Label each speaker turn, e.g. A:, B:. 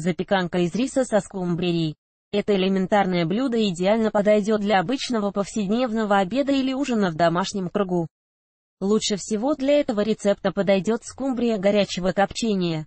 A: запеканка из риса со скумбрией. Это элементарное блюдо идеально подойдет для обычного повседневного обеда или ужина в домашнем кругу. Лучше всего для этого рецепта подойдет скумбрия горячего копчения.